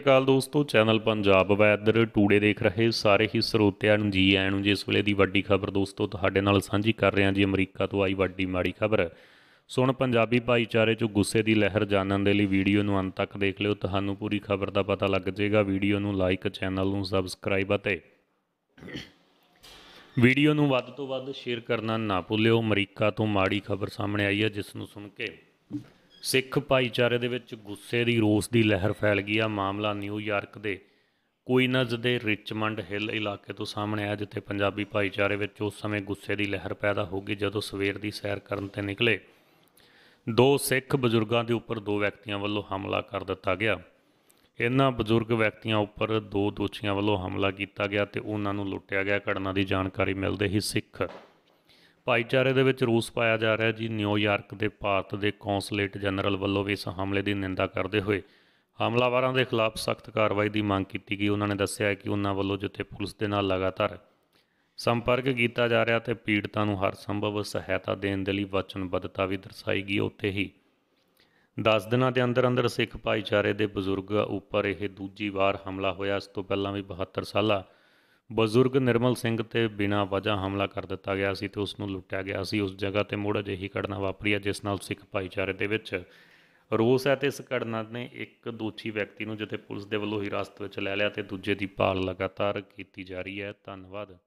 ਕਾਲ ਦੋਸਤੋ channel Punjab weather today ਦੇਖ ਰਹੇ ਸਾਰੇ ਹੀ ਸਰੋਤਿਆਂ ਨੂੰ ਜੀ ਆਇਆਂ ਨੂੰ ਜਿਸ ਵੇਲੇ ਦੀ ਵੱਡੀ ਖਬਰ ਦੋਸਤੋ ਤੁਹਾਡੇ ਨਾਲ ਸਾਂਝੀ ਕਰ ਰਹੇ ਹਾਂ ਜੀ ਅਮਰੀਕਾ ਤੋਂ ਆਈ ਵੱਡੀ ਮਾੜੀ ਖਬਰ ਸੁਣ ਪੰਜਾਬੀ ਭਾਈਚਾਰੇ 'ਚ ਗੁੱਸੇ ਦੀ ਲਹਿਰ ਜਾਣਨ ਦੇ ਲਈ ਵੀਡੀਓ ਨੂੰ ਅੰਤ ਤੱਕ ਦੇਖ ਲਿਓ ਤੁਹਾਨੂੰ ਪੂਰੀ ਖਬਰ ਦਾ ਪਤਾ ਲੱਗ ਜਾਏਗਾ ਵੀਡੀਓ ਨੂੰ ਲਾਈਕ ਚੈਨਲ ਨੂੰ ਸਬਸਕ੍ਰਾਈਬ ਅਤੇ ਵੀਡੀਓ ਨੂੰ ਵੱਧ ਤੋਂ ਵੱਧ ਸ਼ੇਅਰ ਕਰਨਾ ਨਾ ਭੁੱਲਿਓ ਅਮਰੀਕਾ ਤੋਂ ਮਾੜੀ ਖਬਰ ਸਾਹਮਣੇ ਆਈ ਹੈ ਜਿਸ ਨੂੰ ਸੁਣ ਕੇ ਸਿੱਖ ਭਾਈਚਾਰੇ ਦੇ ਵਿੱਚ ਗੁੱਸੇ ਦੀ ਰੋਸ ਦੀ ਲਹਿਰ ਫੈਲ ਗਈ ਆ ਮਾਮਲਾ ਨਿਊਯਾਰਕ ਦੇ ਕੁਇਨਜ਼ ਦੇ ਰਿਚਮੰਡ ਹਿੱਲ ਇਲਾਕੇ ਤੋਂ ਸਾਹਮਣੇ ਆਇਆ ਜਿੱਥੇ ਪੰਜਾਬੀ ਭਾਈਚਾਰੇ ਵਿੱਚ ਉਸ ਸਮੇਂ ਗੁੱਸੇ ਦੀ ਲਹਿਰ ਪੈਦਾ ਹੋ ਗਈ ਜਦੋਂ ਸਵੇਰ ਦੀ ਸੈਰ ਕਰਨ ਤੇ ਨਿਕਲੇ ਦੋ ਸਿੱਖ ਬਜ਼ੁਰਗਾਂ ਦੇ ਉੱਪਰ ਦੋ ਵਿਅਕਤੀਆਂ ਵੱਲੋਂ ਹਮਲਾ ਕਰ ਦਿੱਤਾ ਗਿਆ ਇਹਨਾਂ ਬਜ਼ੁਰਗ ਵਿਅਕਤੀਆਂ ਉੱਪਰ ਦੋ ਦੋਸ਼ੀਆਂ ਵੱਲੋਂ ਹਮਲਾ ਕੀਤਾ ਗਿਆ ਤੇ ਉਹਨਾਂ ਨੂੰ ਲੁੱਟਿਆ ਗਿਆ ਘਟਨਾ ਦੀ ਜਾਣਕਾਰੀ ਮਿਲਦੇ ਹੀ ਸਿੱਖ ਭਾਈਚਾਰੇ ਦੇ ਵਿੱਚ ਰੂਸ ਪਾਇਆ ਜਾ ਰਿਹਾ ਜੀ ਨਿਊਯਾਰਕ ਦੇ ਭਾਰਤ ਦੇ ਕੌਂਸੂਲੇਟ ਜਨਰਲ ਵੱਲੋਂ ਵੀ ਇਸ ਹਮਲੇ ਦੀ ਨਿੰਦਾ ਕਰਦੇ ਹੋਏ ਹਮਲਾਵਰਾਂ ਦੇ ਖਿਲਾਫ ਸਖਤ ਕਾਰਵਾਈ ਦੀ ਮੰਗ ਕੀਤੀ ਗਈ ਉਹਨਾਂ ਨੇ ਦੱਸਿਆ ਕਿ ਉਹਨਾਂ ਵੱਲੋਂ ਜਿੱਥੇ ਪੁਲਿਸ ਦੇ ਨਾਲ ਲਗਾਤਾਰ ਸੰਪਰਕ ਕੀਤਾ ਜਾ ਰਿਹਾ ਤੇ ਪੀੜਤਾਂ ਨੂੰ ਹਰ ਸੰਭਵ ਸਹਾਇਤਾ ਦੇਣ ਦੇ ਲਈ ਵਚਨਬੱਧਤਾ ਵੀ ਦਰਸਾਈ ਗਈ ਉੱਥੇ ਹੀ 10 ਦਿਨਾਂ ਦੇ ਅੰਦਰ ਅੰਦਰ ਸਿੱਖ ਭਾਈਚਾਰੇ ਦੇ ਬਜ਼ੁਰਗ ਉੱਪਰ ਇਹ ਦੂਜੀ ਵਾਰ ਹਮਲਾ ਹੋਇਆ ਇਸ ਤੋਂ ਪਹਿਲਾਂ ਵੀ 72 ਸਾਲਾ ਬਜ਼ੁਰਗ ਨਿਰਮਲ ਸਿੰਘ ਤੇ ਬਿਨਾਂ ਵਜ੍ਹਾ ਹਮਲਾ ਕਰ ਦਿੱਤਾ ਗਿਆ ਸੀ ਤੇ ਉਸ ਨੂੰ ਲੁੱਟਿਆ ਗਿਆ ਸੀ ਉਸ ਜਗ੍ਹਾ ਤੇ ਮੋੜ ਅਜਿਹੀ ਘਟਨਾ ਵਾਪਰੀ ਹੈ ਜਿਸ ਨਾਲ ਸਿੱਖ ਭਾਈਚਾਰੇ ਦੇ ਵਿੱਚ ਰੋਸ ਹੈ ਤੇ ਇਸ ਘਟਨਾ ਨੇ ਇੱਕ ਦੋਸ਼ੀ ਵਿਅਕਤੀ ਨੂੰ ਜਿੱਥੇ ਪੁਲਿਸ ਦੇ ਵੱਲੋਂ ਹਿਰਾਸਤ ਵਿੱਚ ਲੈ ਲਿਆ ਤੇ ਦੂਜੇ ਦੀ ਭਾਲ ਲਗਾਤਾਰ ਕੀਤੀ ਜਾ ਰਹੀ ਹੈ ਧੰਨਵਾਦ